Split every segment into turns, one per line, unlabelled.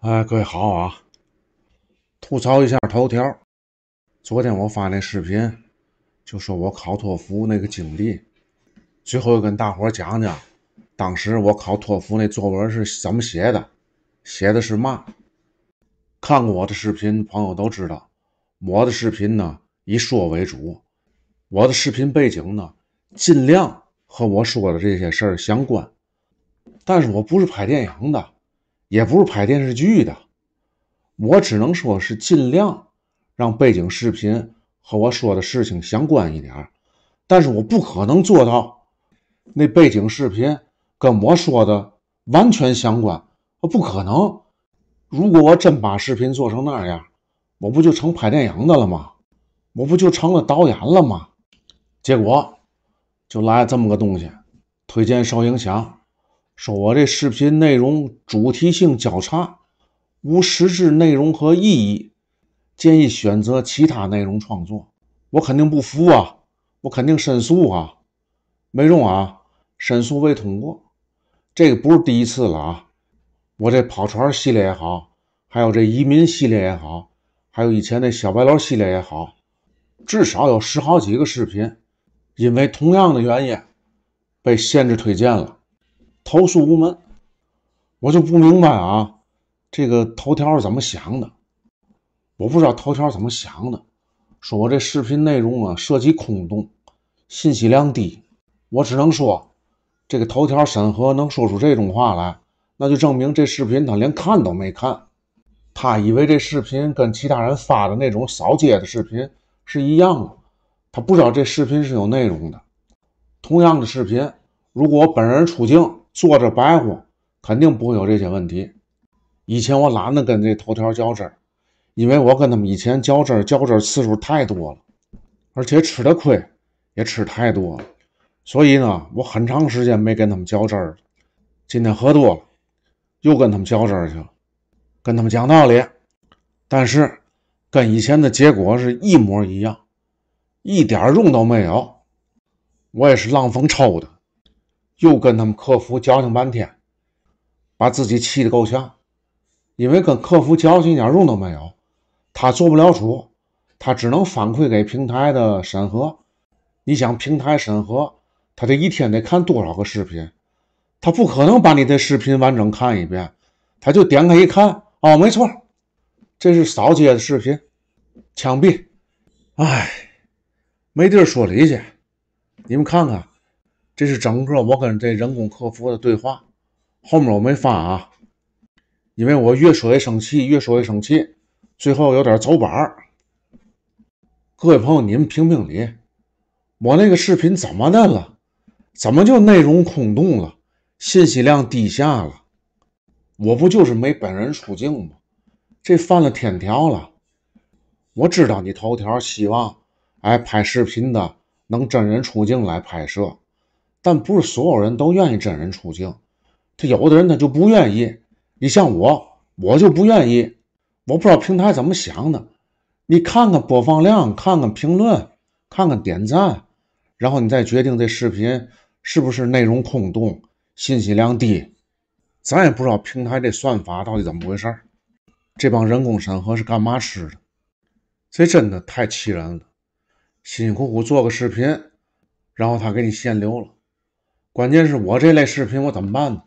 哎，各位好啊！吐槽一下头条。昨天我发那视频，就说我考托福那个经历。最后又跟大伙讲讲，当时我考托福那作文是怎么写的，写的是嘛。看过我的视频朋友都知道，我的视频呢以说为主。我的视频背景呢，尽量和我说的这些事儿相关。但是我不是拍电影的。也不是拍电视剧的，我只能说是尽量让背景视频和我说的事情相关一点，但是我不可能做到那背景视频跟我说的完全相关，不可能。如果我真把视频做成那样，我不就成拍电影的了吗？我不就成了导演了吗？结果就来了这么个东西，推荐受影响。说我这视频内容主题性较差，无实质内容和意义，建议选择其他内容创作。我肯定不服啊！我肯定申诉啊！没用啊！申诉未通过。这个不是第一次了啊！我这跑船系列也好，还有这移民系列也好，还有以前那小白楼系列也好，至少有十好几个视频，因为同样的原因被限制推荐了。投诉无门，我就不明白啊！这个头条是怎么想的？我不知道头条怎么想的，说我这视频内容啊，涉及空洞，信息量低。我只能说，这个头条审核能说出这种话来，那就证明这视频他连看都没看，他以为这视频跟其他人发的那种扫街的视频是一样的，他不知道这视频是有内容的。同样的视频，如果我本人出镜，坐着白活，肯定不会有这些问题。以前我懒得跟这头条较真儿，因为我跟他们以前较真儿、较真儿次数太多了，而且吃的亏也吃太多了。所以呢，我很长时间没跟他们较真儿了。今天喝多了，又跟他们较真儿去了，跟他们讲道理。但是跟以前的结果是一模一样，一点用都没有。我也是浪风抽的。又跟他们客服矫情半天，把自己气得够呛，因为跟客服矫情一点用都没有。他做不了主，他只能反馈给平台的审核。你想，平台审核，他这一天得看多少个视频？他不可能把你的视频完整看一遍，他就点开一看，哦，没错，这是扫街的视频，枪毙！哎，没地儿说理去。你们看看。这是整个我跟这人工客服的对话，后面我没发啊，因为我越说越生气，越说越生气，最后有点走板儿。各位朋友，你们评评理，我那个视频怎么的了？怎么就内容空洞了，信息量低下了？我不就是没本人出镜吗？这犯了天条了！我知道你头条希望，哎，拍视频的能真人出镜来拍摄。但不是所有人都愿意真人出镜，他有的人他就不愿意。你像我，我就不愿意。我不知道平台怎么想的。你看看播放量，看看评论，看看点赞，然后你再决定这视频是不是内容空洞、信息量低。咱也不知道平台这算法到底怎么回事儿，这帮人工审核是干嘛吃的？这真的太气人了！辛辛苦苦做个视频，然后他给你限流了。关键是我这类视频，我怎么办呢？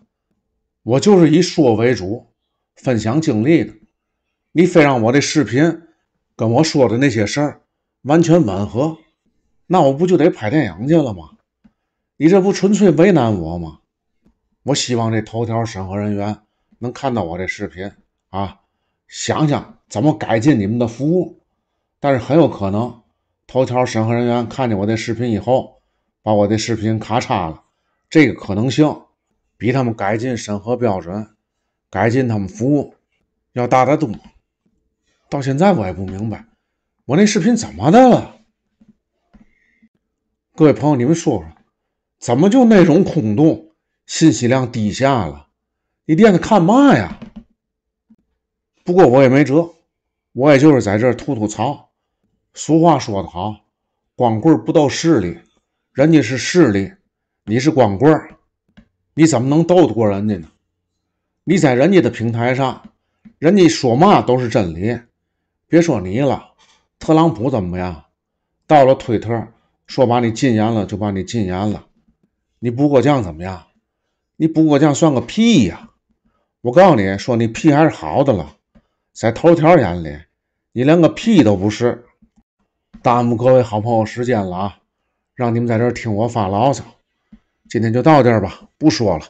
我就是以说为主，分享经历的。你非让我这视频跟我说的那些事儿完全吻合，那我不就得拍电影去了吗？你这不纯粹为难我吗？我希望这头条审核人员能看到我这视频啊，想想怎么改进你们的服务。但是很有可能，头条审核人员看见我这视频以后，把我的视频咔嚓了。这个可能性比他们改进审核标准、改进他们服务要大得多。到现在我也不明白，我那视频怎么的了？各位朋友，你们说说，怎么就内容空洞、信息量低下了？你惦着看嘛呀？不过我也没辙，我也就是在这儿吐吐槽。俗话说得好，光棍不到势力，人家是势力。你是光棍儿，你怎么能斗得过人家呢？你在人家的平台上，人家说嘛都是真理。别说你了，特朗普怎么样？到了推特，说把你禁言了，就把你禁言了。你不过奖怎么样？你不过奖算个屁呀！我告诉你说，你屁还是好的了。在头条眼里，你连个屁都不是。耽误各位好朋友时间了啊，让你们在这儿听我发牢骚。今天就到这儿吧，不说了。